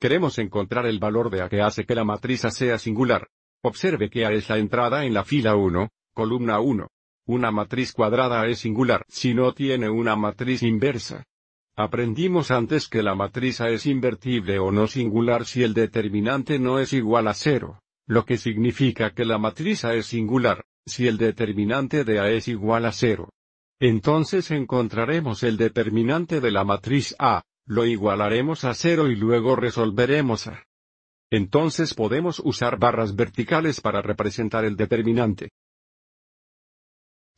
Queremos encontrar el valor de A que hace que la matriz A sea singular. Observe que A es la entrada en la fila 1, columna 1. Una matriz cuadrada es singular si no tiene una matriz inversa. Aprendimos antes que la matriz A es invertible o no singular si el determinante no es igual a 0, lo que significa que la matriz A es singular, si el determinante de A es igual a 0. Entonces encontraremos el determinante de la matriz A lo igualaremos a cero y luego resolveremos a. Entonces podemos usar barras verticales para representar el determinante.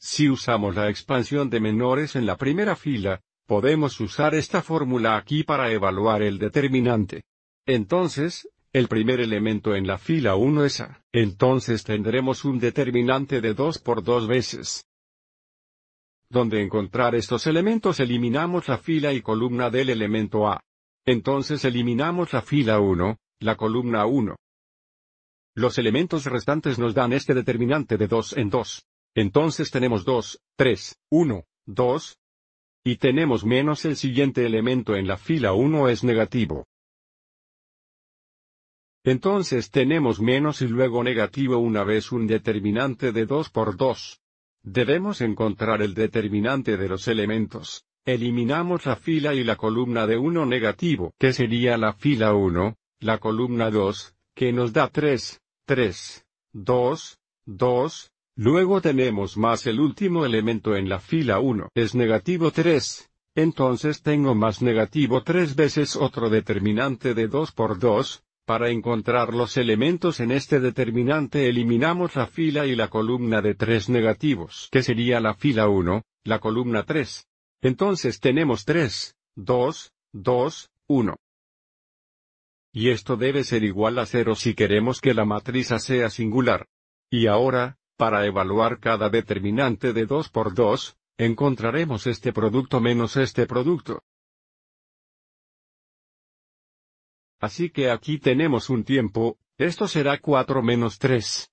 Si usamos la expansión de menores en la primera fila, podemos usar esta fórmula aquí para evaluar el determinante. Entonces, el primer elemento en la fila 1 es A. Entonces tendremos un determinante de 2 por 2 veces. Donde encontrar estos elementos eliminamos la fila y columna del elemento A. Entonces eliminamos la fila 1, la columna 1. Los elementos restantes nos dan este determinante de 2 en 2. Entonces tenemos 2, 3, 1, 2. Y tenemos menos el siguiente elemento en la fila 1 es negativo. Entonces tenemos menos y luego negativo una vez un determinante de 2 por 2. Debemos encontrar el determinante de los elementos. Eliminamos la fila y la columna de 1 negativo, que sería la fila 1, la columna 2, que nos da 3, 3, 2, 2, luego tenemos más el último elemento en la fila 1, es negativo 3, entonces tengo más negativo 3 veces otro determinante de 2 por 2, para encontrar los elementos en este determinante eliminamos la fila y la columna de tres negativos, que sería la fila 1, la columna 3. Entonces tenemos 3, 2, 2, 1. Y esto debe ser igual a 0 si queremos que la matriz sea singular. Y ahora, para evaluar cada determinante de 2 por 2, encontraremos este producto menos este producto. Así que aquí tenemos un tiempo, esto será 4 menos 3.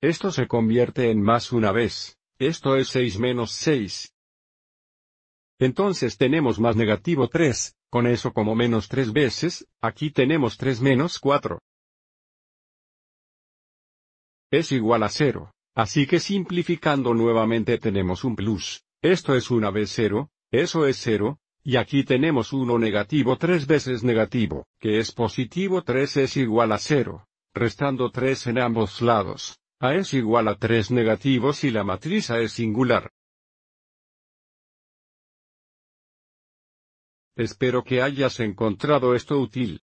Esto se convierte en más una vez, esto es 6 menos 6. Entonces tenemos más negativo 3, con eso como menos 3 veces, aquí tenemos 3 menos 4. Es igual a 0, así que simplificando nuevamente tenemos un plus, esto es una vez 0, eso es 0, y aquí tenemos 1 negativo 3 veces negativo, que es positivo 3 es igual a 0. Restando 3 en ambos lados, A es igual a 3 negativos y la matriz A es singular. Espero que hayas encontrado esto útil.